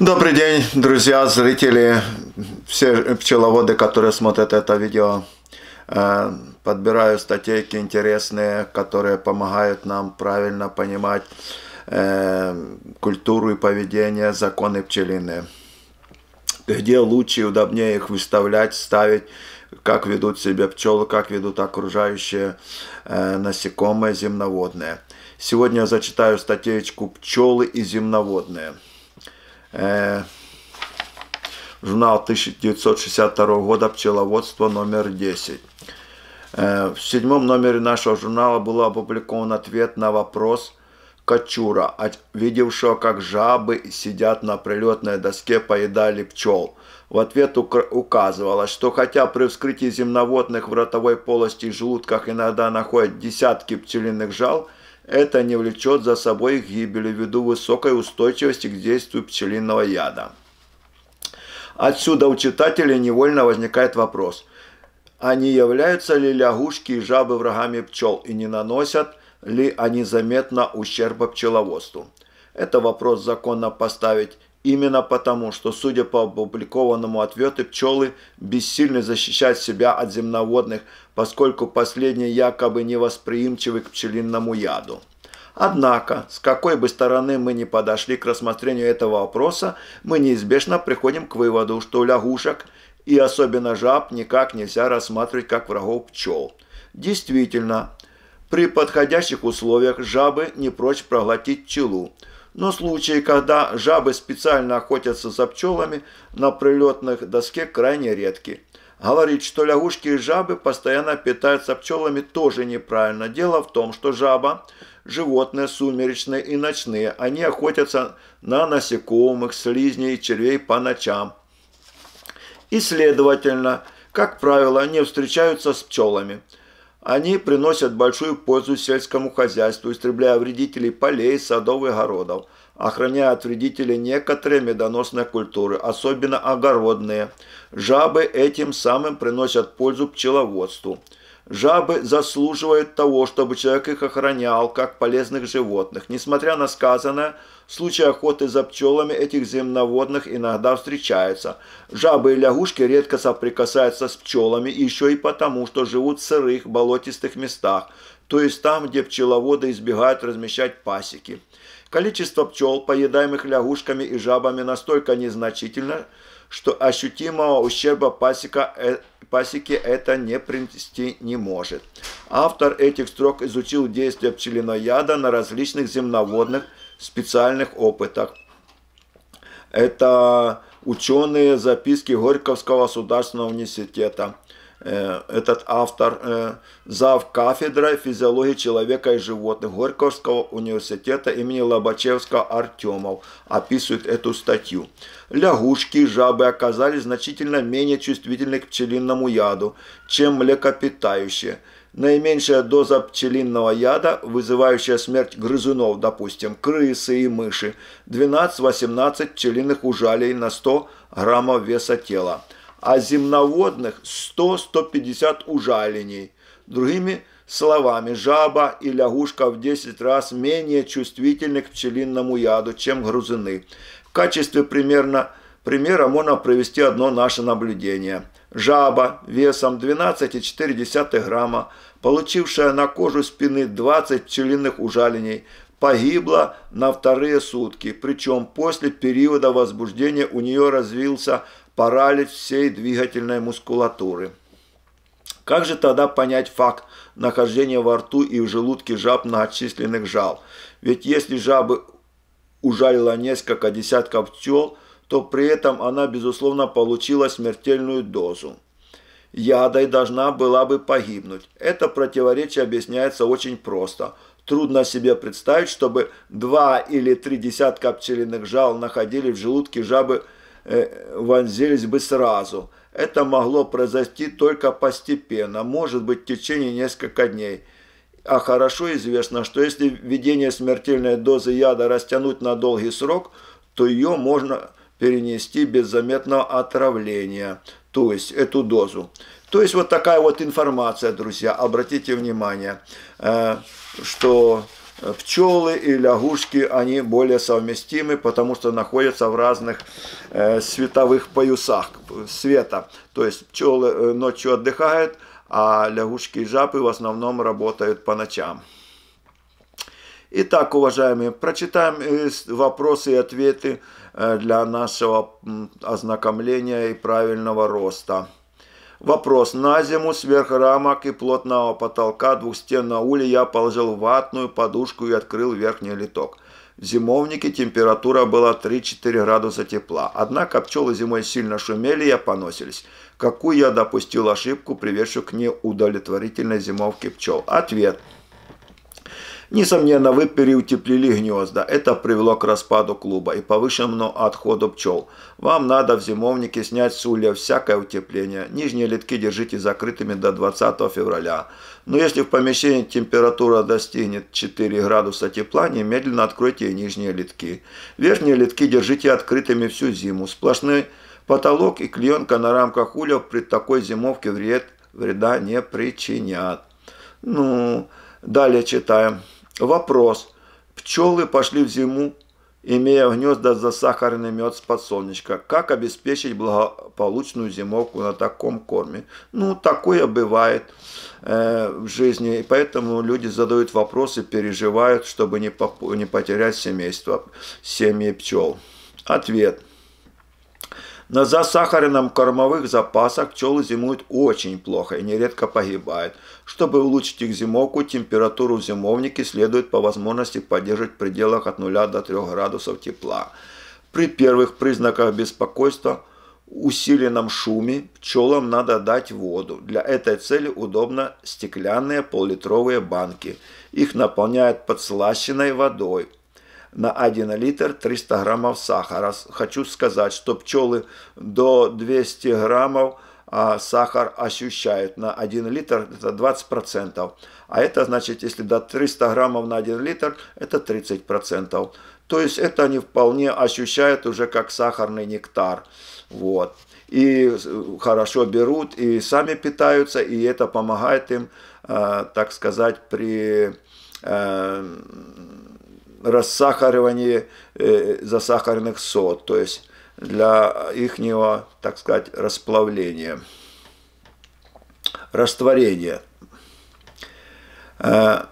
Добрый день, друзья, зрители, все пчеловоды, которые смотрят это видео. Э, подбираю статейки интересные, которые помогают нам правильно понимать э, культуру и поведение законы пчелины. Где лучше и удобнее их выставлять, ставить, как ведут себя пчелы, как ведут окружающие э, насекомые земноводные. Сегодня я зачитаю статейку «Пчелы и земноводные». Э, журнал 1962 года «Пчеловодство номер 10». Э, в седьмом номере нашего журнала был опубликован ответ на вопрос Качура, видевшего, как жабы сидят на прилетной доске, поедали пчел. В ответ указывалось, что хотя при вскрытии земноводных в ротовой полости и желудках иногда находят десятки пчелиных жал – это не влечет за собой их гибели ввиду высокой устойчивости к действию пчелиного яда. Отсюда у читателей невольно возникает вопрос, а не являются ли лягушки и жабы врагами пчел и не наносят ли они заметно ущерба пчеловодству? Это вопрос законно поставить Именно потому, что, судя по опубликованному ответу, пчелы бессильны защищать себя от земноводных, поскольку последние якобы невосприимчивы к пчелиному яду. Однако, с какой бы стороны мы ни подошли к рассмотрению этого вопроса, мы неизбежно приходим к выводу, что лягушек и особенно жаб никак нельзя рассматривать как врагов пчел. Действительно, при подходящих условиях жабы не прочь проглотить пчелу – но случаи, когда жабы специально охотятся за пчелами на прилетных доске крайне редки. Говорить, что лягушки и жабы постоянно питаются пчелами тоже неправильно. Дело в том, что жаба – животные сумеречные и ночные. Они охотятся на насекомых, слизней и червей по ночам. И, следовательно, как правило, не встречаются с пчелами – они приносят большую пользу сельскому хозяйству, истребляя вредителей полей, садов и огородов, охраняя от вредителей некоторые медоносные культуры, особенно огородные. Жабы этим самым приносят пользу пчеловодству – Жабы заслуживают того, чтобы человек их охранял, как полезных животных. Несмотря на сказанное, случаи охоты за пчелами этих земноводных иногда встречаются. Жабы и лягушки редко соприкасаются с пчелами, еще и потому, что живут в сырых, болотистых местах, то есть там, где пчеловоды избегают размещать пасеки. Количество пчел, поедаемых лягушками и жабами, настолько незначительно, что ощутимого ущерба пасека э, пасеки это не принести не может. Автор этих строк изучил действие пчелинояда на различных земноводных специальных опытах. Это ученые записки Горьковского государственного университета – Э, этот автор, э, зав кафедрой физиологии человека и животных Горьковского университета имени Лобачевского Артемов описывает эту статью. Лягушки и жабы оказались значительно менее чувствительны к пчелиному яду, чем млекопитающие. Наименьшая доза пчелиного яда, вызывающая смерть грызунов, допустим, крысы и мыши, 12-18 пчелиных ужалей на 100 граммов веса тела – а земноводных 100-150 ужалений. Другими словами, жаба и лягушка в 10 раз менее чувствительны к пчелиному яду, чем грузины. В качестве примерно примера можно привести одно наше наблюдение. Жаба весом 12,4 грамма, получившая на кожу спины 20 пчелиных ужалений, погибла на вторые сутки, причем после периода возбуждения у нее развился паралич всей двигательной мускулатуры. Как же тогда понять факт нахождения во рту и в желудке жаб многочисленных жал? Ведь если жабы ужалила несколько десятков пчел, то при этом она, безусловно, получила смертельную дозу. Ядой должна была бы погибнуть. Это противоречие объясняется очень просто. Трудно себе представить, чтобы два или три десятка пчелиных жал находили в желудке жабы-жабы, Э, вонзились бы сразу. Это могло произойти только постепенно, может быть, в течение нескольких дней. А хорошо известно, что если введение смертельной дозы яда растянуть на долгий срок, то ее можно перенести без заметного отравления, то есть эту дозу. То есть вот такая вот информация, друзья, обратите внимание, э, что пчелы и лягушки, они более совместимы, потому что находятся в разных э, световых поясах света. То есть пчелы э, ночью отдыхают, а лягушки и жабы в основном работают по ночам. Итак, уважаемые, прочитаем э, вопросы и ответы э, для нашего ознакомления и правильного роста. Вопрос. На зиму сверх рамок и плотного потолка двухстенного уля я положил ватную подушку и открыл верхний литок. В зимовнике температура была 3-4 градуса тепла. Однако пчелы зимой сильно шумели и опоносились. Какую я допустил ошибку, приведшую к неудовлетворительной зимовке пчел? Ответ – Несомненно, вы переутеплили гнезда. Это привело к распаду клуба и повышенному отходу пчел. Вам надо в зимовнике снять с улья всякое утепление. Нижние литки держите закрытыми до 20 февраля. Но если в помещении температура достигнет 4 градуса тепла, немедленно откройте нижние литки. Верхние литки держите открытыми всю зиму. Сплошный потолок и клеенка на рамках ульев при такой зимовке вред, вреда не причинят. Ну, далее читаем. Вопрос. Пчелы пошли в зиму, имея гнезда за сахарный мед с подсолнечка. Как обеспечить благополучную зимовку на таком корме? Ну, такое бывает э, в жизни. И поэтому люди задают вопросы, переживают, чтобы не, не потерять семейство, семьи пчел. Ответ. На засахаренном кормовых запасах пчелы зимуют очень плохо и нередко погибают. Чтобы улучшить их зимовку, температуру в зимовнике следует по возможности поддерживать в пределах от 0 до 3 градусов тепла. При первых признаках беспокойства – усиленном шуме пчелам надо дать воду. Для этой цели удобно стеклянные поллитровые банки. Их наполняют подслащенной водой на 1 литр 300 граммов сахара. Хочу сказать, что пчелы до 200 граммов а сахар ощущают на 1 литр, это 20%. А это значит, если до 300 граммов на 1 литр, это 30%. То есть это они вполне ощущают уже как сахарный нектар. Вот. И э, хорошо берут, и сами питаются, и это помогает им, э, так сказать, при э, рассахаривании э, засахаренных сод, то есть для ихнего, так сказать, расплавления, растворения. Э,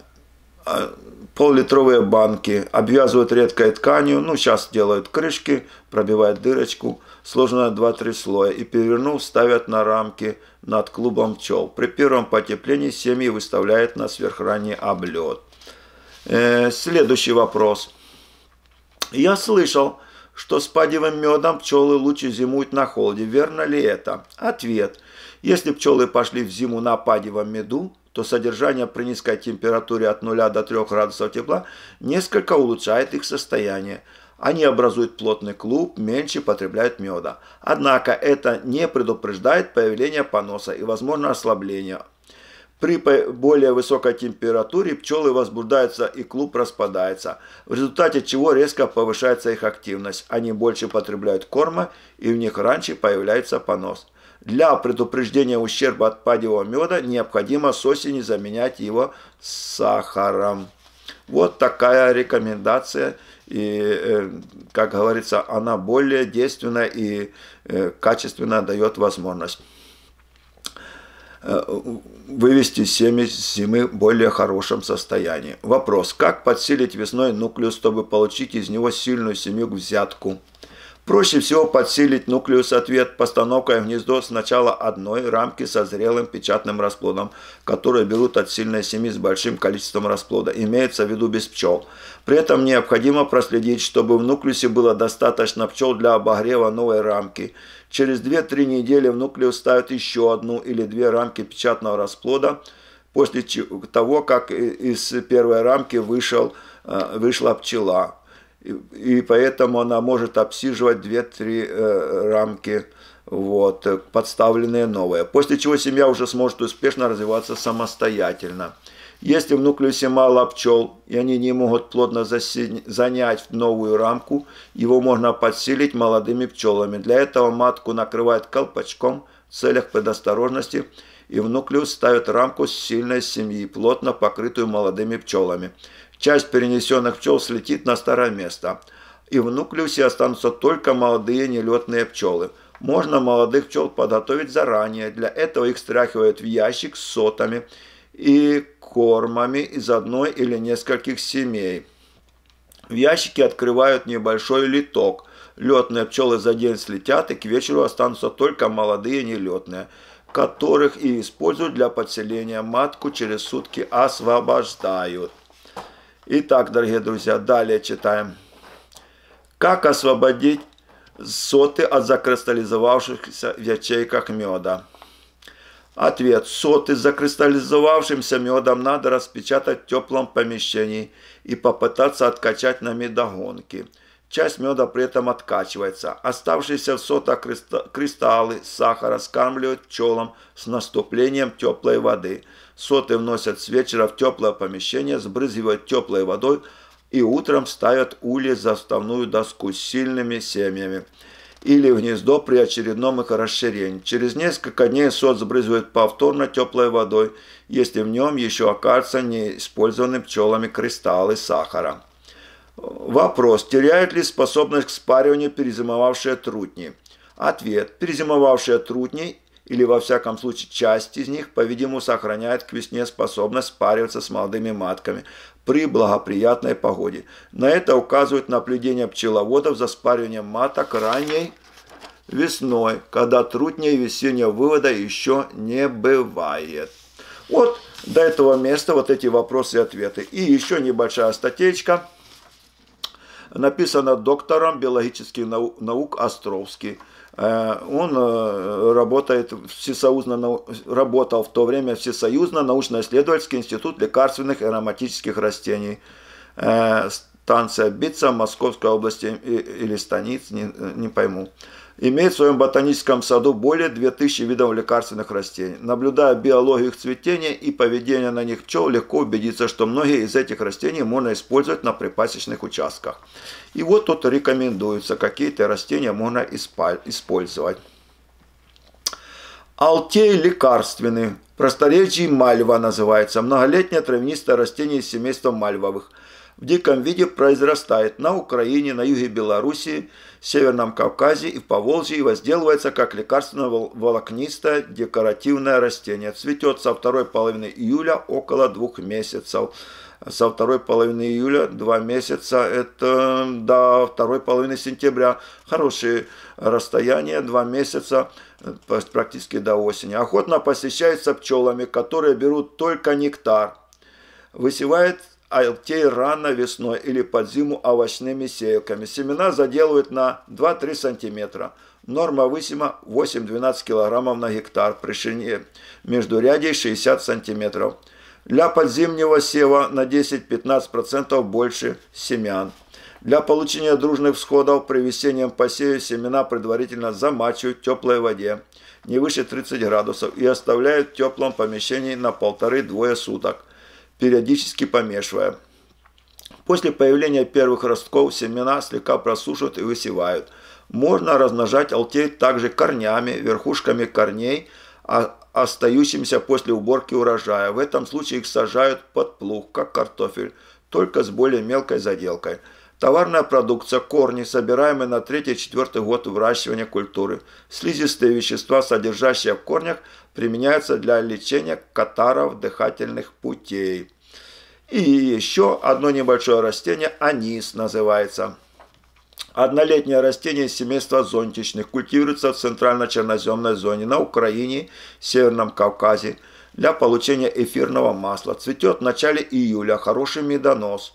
а, пол-литровые банки обвязывают редкой тканью, ну сейчас делают крышки, пробивают дырочку, сложено 2-3 слоя и перевернув, ставят на рамки над клубом пчел. При первом потеплении семьи выставляют на сверхранний облет. Э, следующий вопрос. Я слышал, что с падевым медом пчелы лучше зимуют на холоде. Верно ли это? Ответ. Если пчелы пошли в зиму на падевом меду, то содержание при низкой температуре от 0 до 3 градусов тепла несколько улучшает их состояние. Они образуют плотный клуб, меньше потребляют меда. Однако это не предупреждает появление поноса и, возможно, ослабления при более высокой температуре пчелы возбуждаются и клуб распадается, в результате чего резко повышается их активность. Они больше потребляют корма и в них раньше появляется понос. Для предупреждения ущерба от падевого меда необходимо с осени заменять его сахаром. Вот такая рекомендация. И, э, как говорится, она более действенная и э, качественно дает возможность вывести семи зимы в более хорошем состоянии. Вопрос, как подсилить весной нуклеус, чтобы получить из него сильную семью взятку? Проще всего подсилить нуклеус-ответ постановкой в гнездо сначала одной рамки со зрелым печатным расплодом, которые берут от сильной семьи с большим количеством расплода, имеется в виду без пчел. При этом необходимо проследить, чтобы в нуклеусе было достаточно пчел для обогрева новой рамки. Через 2-3 недели в нуклеус ставят еще одну или две рамки печатного расплода, после того, как из первой рамки вышел, э, вышла пчела и, поэтому она может обсиживать две-три э, рамки, вот, подставленные новые. После чего семья уже сможет успешно развиваться самостоятельно. Если в нуклеусе мало пчел, и они не могут плотно засень... занять новую рамку, его можно подсилить молодыми пчелами. Для этого матку накрывают колпачком в целях предосторожности, и в нуклеус ставят рамку сильной семьи, плотно покрытую молодыми пчелами. Часть перенесенных пчел слетит на старое место, и в нуклеусе останутся только молодые нелетные пчелы. Можно молодых пчел подготовить заранее, для этого их стряхивают в ящик с сотами и кормами из одной или нескольких семей. В ящике открывают небольшой литок. Летные пчелы за день слетят, и к вечеру останутся только молодые нелетные, которых и используют для подселения матку через сутки освобождают. Итак, дорогие друзья, далее читаем. Как освободить соты от закристаллизовавшихся в ячейках меда? Ответ. Соты с закристаллизовавшимся медом надо распечатать в теплом помещении и попытаться откачать на медогонке. Часть меда при этом откачивается. Оставшиеся в сотах кристаллы сахара скармливают пчелам с наступлением теплой воды – Соты вносят с вечера в теплое помещение, сбрызгивают теплой водой и утром ставят ули за основную доску с сильными семьями или в гнездо при очередном их расширении. Через несколько дней сот сбрызгивает повторно теплой водой, если в нем еще окажутся неиспользованные пчелами кристаллы сахара. Вопрос. Теряют ли способность к спариванию перезимовавшие трутни? Ответ. Перезимовавшие трутни или во всяком случае часть из них, по-видимому, сохраняет к весне способность спариваться с молодыми матками при благоприятной погоде. На это указывают наблюдения пчеловодов за спариванием маток ранней весной, когда труднее весеннего вывода еще не бывает. Вот до этого места вот эти вопросы и ответы. И еще небольшая статечка написана доктором биологических наук Островский. Э, он э, работает всесоюзно, работал в то время Всесоюзно научно-исследовательский институт лекарственных и ароматических растений. Э, станция Бица Московской области или станиц, не, не пойму. Имеет в своем ботаническом саду более 2000 видов лекарственных растений. Наблюдая биологию их цветения и поведение на них пчел, легко убедиться, что многие из этих растений можно использовать на припасечных участках. И вот тут рекомендуется, какие-то растения можно использовать. Алтей лекарственный, просторечий мальва называется, многолетнее травянистое растение из семейства мальвовых. В диком виде произрастает на Украине, на юге Белоруссии, Северном Кавказе и в Поволжье и возделывается как лекарственное волокнистое декоративное растение. Цветет со второй половины июля около двух месяцев со второй половины июля, два месяца, это до второй половины сентября. Хорошие расстояния, два месяца, э, практически до осени. Охотно посещается пчелами, которые берут только нектар. Высевает алтей рано весной или под зиму овощными сеялками. Семена заделывают на 2-3 сантиметра. Норма высима 8-12 килограммов на гектар при ширине между междурядей 60 сантиметров. Для подзимнего сева на 10-15% больше семян. Для получения дружных всходов при весеннем посеве семена предварительно замачивают в теплой воде не выше 30 градусов и оставляют в теплом помещении на полторы-двое суток, периодически помешивая. После появления первых ростков семена слегка просушивают и высевают. Можно размножать алтей также корнями, верхушками корней, а остающимся после уборки урожая. В этом случае их сажают под плуг, как картофель, только с более мелкой заделкой. Товарная продукция, корни, собираемые на третий-четвертый год выращивания культуры. Слизистые вещества, содержащие в корнях, применяются для лечения катаров дыхательных путей. И еще одно небольшое растение – анис называется – Однолетнее растение семейства зонтичных культивируется в центрально-черноземной зоне на Украине, Северном Кавказе для получения эфирного масла. Цветет в начале июля, хороший медонос.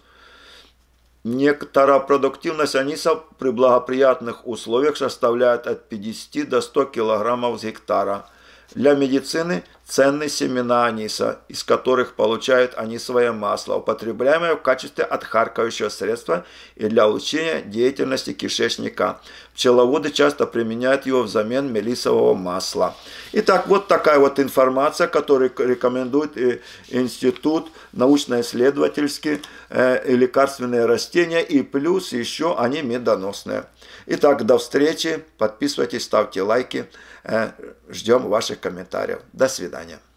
Некоторая продуктивность аниса при благоприятных условиях составляет от 50 до 100 кг с гектара. Для медицины ценные семена аниса, из которых получают они свое масло, употребляемое в качестве отхаркающего средства и для улучшения деятельности кишечника. Пчеловоды часто применяют его взамен мелисового масла. Итак, вот такая вот информация, которую рекомендует э, Институт научно-исследовательские э, и лекарственные растения, и плюс еще они медоносные. Итак, до встречи, подписывайтесь, ставьте лайки, э, ждем ваших комментариев. До свидания свидания.